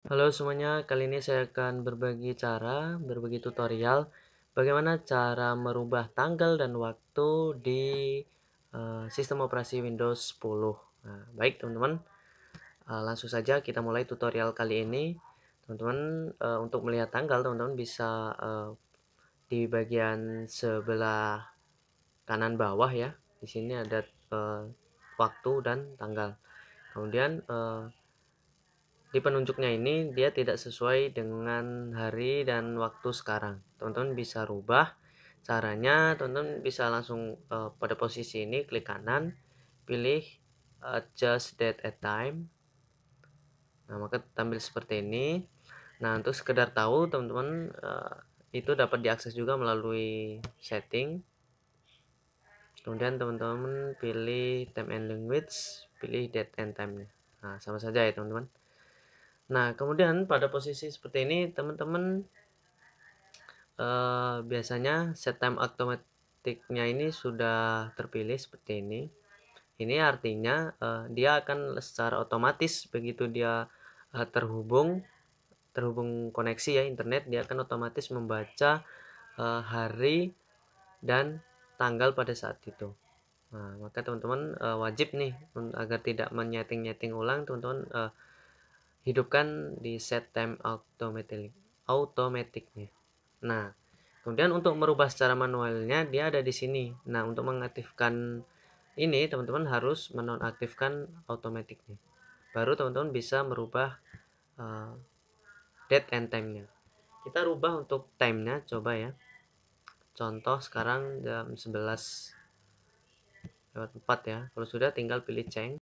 Halo semuanya, kali ini saya akan berbagi cara, berbagi tutorial bagaimana cara merubah tanggal dan waktu di uh, sistem operasi Windows 10. Nah, baik teman-teman, uh, langsung saja kita mulai tutorial kali ini. Teman-teman, uh, untuk melihat tanggal teman-teman bisa uh, di bagian sebelah kanan bawah ya. Di sini ada uh, waktu dan tanggal. Kemudian uh, di penunjuknya ini dia tidak sesuai dengan hari dan waktu sekarang teman-teman bisa rubah caranya teman-teman bisa langsung uh, pada posisi ini klik kanan pilih adjust eh, date at time nah maka tampil seperti ini nah untuk sekedar tahu teman-teman uh, itu dapat diakses juga melalui setting kemudian teman-teman pilih time and language pilih date and time nah sama saja ya teman-teman Nah, kemudian pada posisi seperti ini teman-teman eh, biasanya set time automaticnya ini sudah terpilih seperti ini. Ini artinya eh, dia akan secara otomatis begitu dia eh, terhubung terhubung koneksi ya internet dia akan otomatis membaca eh, hari dan tanggal pada saat itu. Nah, maka teman-teman eh, wajib nih agar tidak menyeting-nyeting ulang teman-teman eh, hidupkan di set time automatically automaticnya nah kemudian untuk merubah secara manualnya dia ada di sini nah untuk mengaktifkan ini teman-teman harus menonaktifkan automaticnya baru teman-teman bisa merubah uh, date and time-nya kita rubah untuk time-nya coba ya contoh sekarang jam 11 lewat 4 ya kalau sudah tinggal pilih change